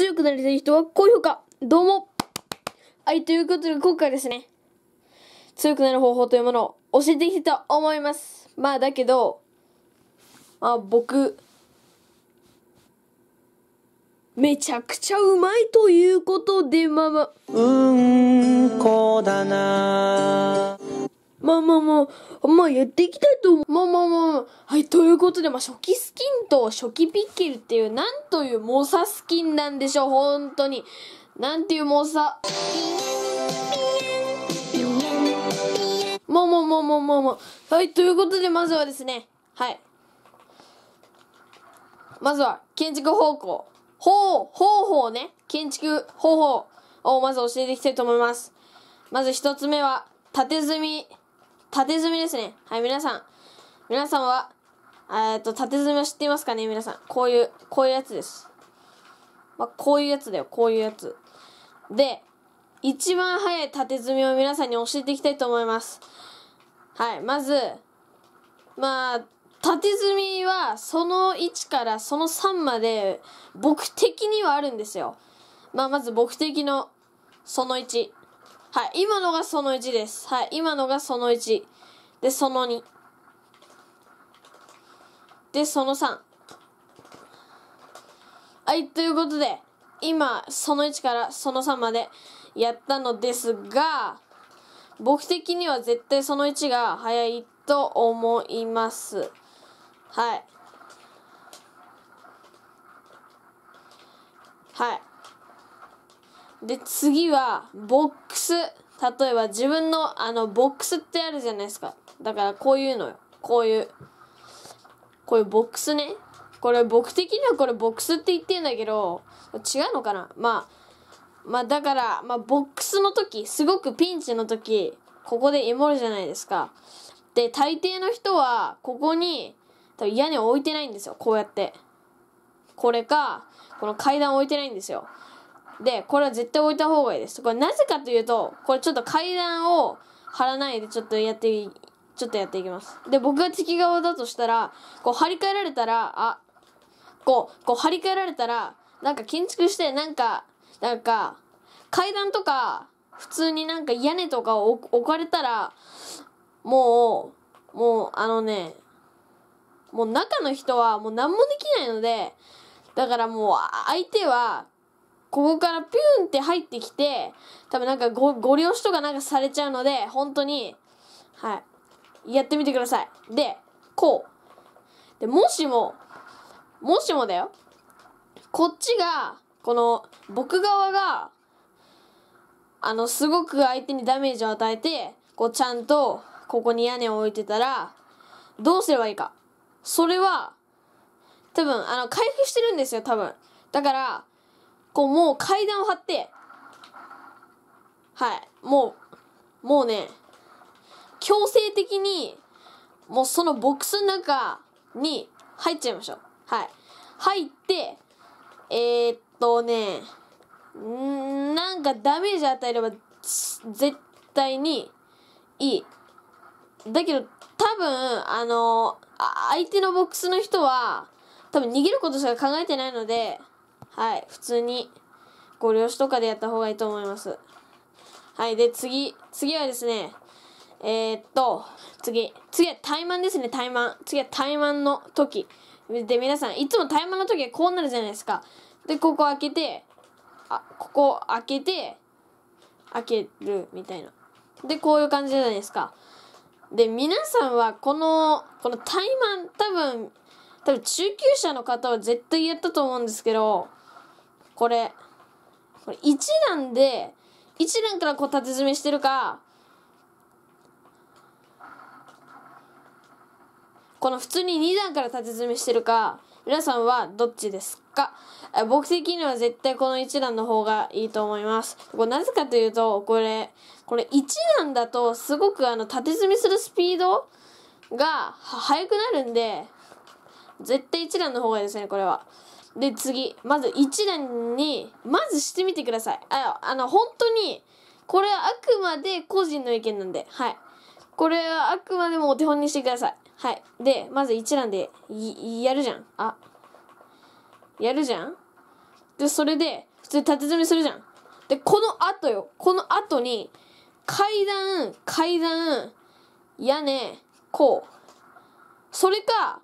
強くなりたい人は高評価どうもはい、ということで今回ですね、強くなる方法というものを教えていきたいと思います。まあだけど、まあ僕、めちゃくちゃうまいということで、まあまあ、うんこだなまあまあまあ、まあやっていきたいと思う。まあまあまあ、はい、ということで、まあ初期スキンと初期ピッケルっていう、なんという猛者スキンなんでしょう、本当に。なんていう猛者。もうもうもうもうもうもう。はい、ということで、まずはですね、はい。まずは、建築方向。方、方法ね。建築方法をまず教えていきたいと思います。まず一つ目は、縦積み。縦積みですね。はい、皆さん。皆さんは、えっと、縦積みを知っていますかね皆さん。こういう、こういうやつです。まあ、こういうやつだよ。こういうやつ。で、一番早い縦積みを皆さんに教えていきたいと思います。はい、まず、まあ、縦積みはその1からその3まで僕的にはあるんですよ。まあ、まず僕的のその1。はい、今のがその1です。はい、今のがその1。で、その2。で、その3。はい、ということで、今、その1からその3までやったのですが、僕的には絶対その1が早いと思います。はい。はい。で、次は、ボックス。例えば自分の、あの、ボックスってあるじゃないですか。だからこういうのよ。こういう。こういうボックスね。これ僕的にはこれボックスって言ってんだけど、違うのかなまあ、まあだから、まあボックスの時、すごくピンチの時、ここでエモるじゃないですか。で、大抵の人は、ここに、多分屋根を置いてないんですよ。こうやって。これか、この階段置いてないんですよ。で、これは絶対置いた方がいいです。これなぜかというと、これちょっと階段を張らないでちょっとやって、ちょっとやっていきます。で、僕が敵側だとしたら、こう張り替えられたら、あ、こう、こう張り替えられたら、なんか建築して、なんか、なんか、階段とか、普通になんか屋根とかを置かれたら、もう、もうあのね、もう中の人はもう何もできないので、だからもう相手はここからピューンって入ってきて、多分なんかご、ご了しとかなんかされちゃうので、本当に、はい。やってみてください。で、こう。で、もしも、もしもだよ。こっちが、この、僕側が、あの、すごく相手にダメージを与えて、こう、ちゃんと、ここに屋根を置いてたら、どうすればいいか。それは、多分、あの、回復してるんですよ、多分。だから、こうもう階段を張って、はい、もう、もうね、強制的に、もうそのボックスの中に入っちゃいましょう。はい。入って、えー、っとね、んなんかダメージ与えれば絶対にいい。だけど、多分、あの、あ相手のボックスの人は、多分逃げることしか考えてないので、はい、普通にご了承とかでやった方がいいと思います。はい、で、次、次はですね、えー、っと、次、次は怠慢ですね、怠慢。次は怠慢の時。で、皆さん、いつも怠慢の時はこうなるじゃないですか。で、ここ開けて、あ、ここ開けて、開けるみたいな。で、こういう感じじゃないですか。で、皆さんはこの、この怠慢、多分、多分中級者の方は絶対やったと思うんですけど、これ、これ1段で、1段からこう縦詰めしてるか、この普通に2段から縦詰めしてるか、皆さんはどっちですか僕的には絶対この1段の方がいいと思います。これなぜかというと、これ、これ1段だとすごくあの縦詰めするスピードが速くなるんで、絶対1段の方がいいですね、これは。で、次。まず1年に、まずしてみてください。ああの、本当に、これはあくまで個人の意見なんで、はい。これはあくまでもお手本にしてください。はい。で、まず一覧で、やるじゃん。あ。やるじゃんで、それで、普通に縦積みするじゃん。で、この後よ。この後に、階段、階段、屋根、こう。それか、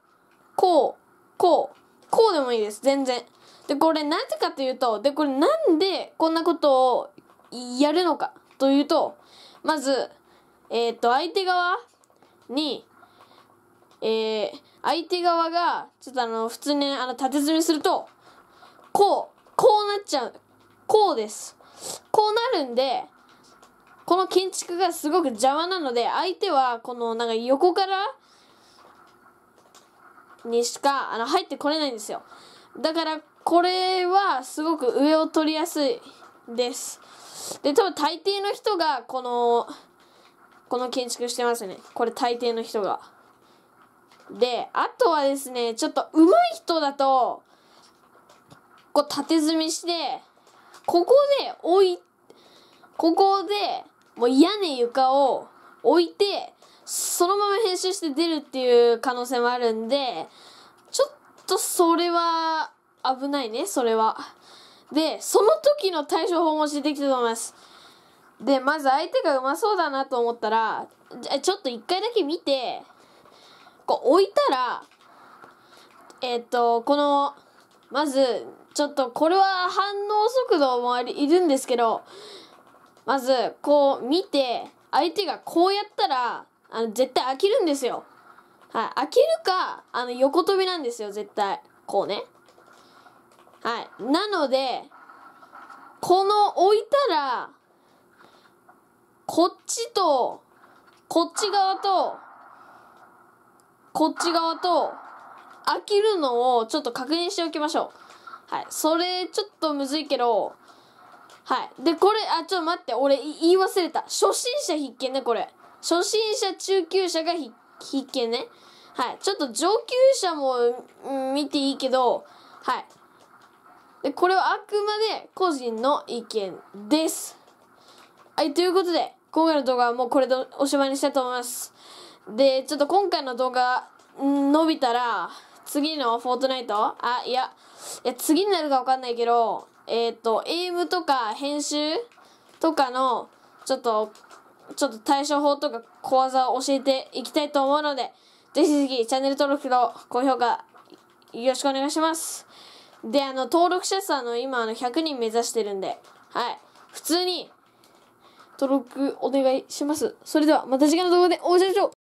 こう、こう、こうでもいいです、全然。で、これなぜかというと、で、これなんでこんなことをやるのかというと、まず、えっ、ー、と、相手側に、えー、相手側が、ちょっとあの、普通に、ね、あの、縦積みすると、こう、こうなっちゃう。こうです。こうなるんで、この建築がすごく邪魔なので、相手は、この、なんか横から、にしか、あの、入ってこれないんですよ。だから、これはすごく上を取りやすいです。で、多分大抵の人が、この、この建築してますね。これ大抵の人が。で、あとはですね、ちょっと上手い人だと、こう縦積みして、ここで置い、ここで、もう屋根床を置いて、そのまま編集して出るっていう可能性もあるんで、ちょっとそれは危ないね、それは。で、その時の対処法も教えていきたいと思います。で、まず相手がうまそうだなと思ったら、ちょっと一回だけ見て、こう置いたら、えっ、と、この、まず、ちょっとこれは反応速度もあり、いるんですけど、まず、こう見て、相手がこうやったら、あの、絶対飽きるんですよ。はい。飽きるか、あの、横跳びなんですよ、絶対。こうね。はい。なので、この置いたら、こっちと、こっち側と、こっち側と、飽きるのをちょっと確認しておきましょう。はい。それ、ちょっとむずいけど、はい。で、これ、あ、ちょっと待って、俺、言い忘れた。初心者必見ね、これ。初心者、中級者が必見ね。はい。ちょっと上級者も見ていいけど、はい。で、これはあくまで個人の意見です。はい、ということで、今回の動画はもうこれでおしまいにしたいと思います。で、ちょっと今回の動画、伸びたら、次のフォートナイトあ、いや、いや、次になるかわかんないけど、えっ、ー、と、エイムとか編集とかの、ちょっとちょっと対処法とか小技を教えていきたいと思うので、ぜひぜひチャンネル登録と高評価よろしくお願いします。で、あの、登録者数あの今、あの、100人目指してるんで、はい。普通に、登録お願いします。それでは、また次回の動画でお会いしましょう